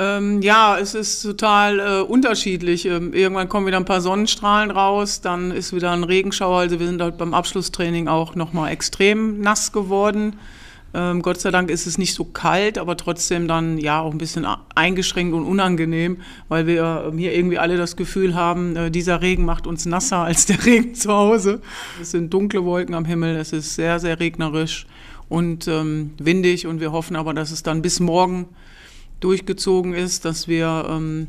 Ähm, ja, es ist total äh, unterschiedlich. Ähm, irgendwann kommen wieder ein paar Sonnenstrahlen raus, dann ist wieder ein Regenschauer. Also wir sind halt beim Abschlusstraining auch nochmal extrem nass geworden. Ähm, Gott sei Dank ist es nicht so kalt, aber trotzdem dann ja auch ein bisschen eingeschränkt und unangenehm, weil wir ähm, hier irgendwie alle das Gefühl haben, äh, dieser Regen macht uns nasser als der Regen zu Hause. Es sind dunkle Wolken am Himmel, es ist sehr, sehr regnerisch und ähm, windig und wir hoffen aber, dass es dann bis morgen durchgezogen ist, dass wir ähm,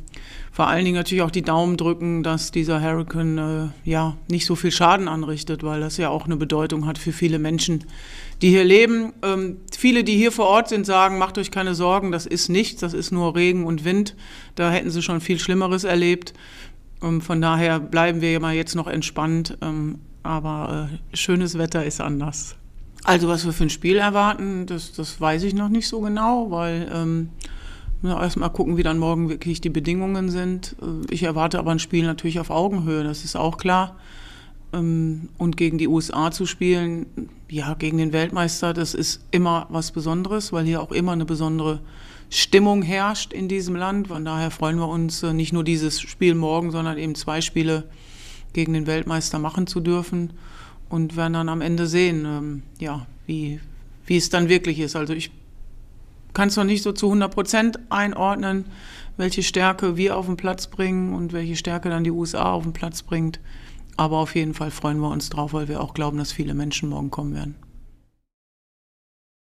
vor allen Dingen natürlich auch die Daumen drücken, dass dieser Hurricane äh, ja nicht so viel Schaden anrichtet, weil das ja auch eine Bedeutung hat für viele Menschen, die hier leben. Ähm, viele, die hier vor Ort sind, sagen, macht euch keine Sorgen, das ist nichts, das ist nur Regen und Wind. Da hätten sie schon viel Schlimmeres erlebt. Ähm, von daher bleiben wir ja mal jetzt noch entspannt. Ähm, aber äh, schönes Wetter ist anders. Also was wir für ein Spiel erwarten, das, das weiß ich noch nicht so genau, weil ähm, ja, erstmal gucken, wie dann morgen wirklich die Bedingungen sind. Äh, ich erwarte aber ein Spiel natürlich auf Augenhöhe, das ist auch klar. Ähm, und gegen die USA zu spielen, ja, gegen den Weltmeister, das ist immer was Besonderes, weil hier auch immer eine besondere Stimmung herrscht in diesem Land. Von daher freuen wir uns, äh, nicht nur dieses Spiel morgen, sondern eben zwei Spiele gegen den Weltmeister machen zu dürfen und werden dann am Ende sehen, ähm, ja, wie, wie es dann wirklich ist. Also ich kann es noch nicht so zu 100 Prozent einordnen, welche Stärke wir auf den Platz bringen und welche Stärke dann die USA auf den Platz bringt. Aber auf jeden Fall freuen wir uns drauf, weil wir auch glauben, dass viele Menschen morgen kommen werden.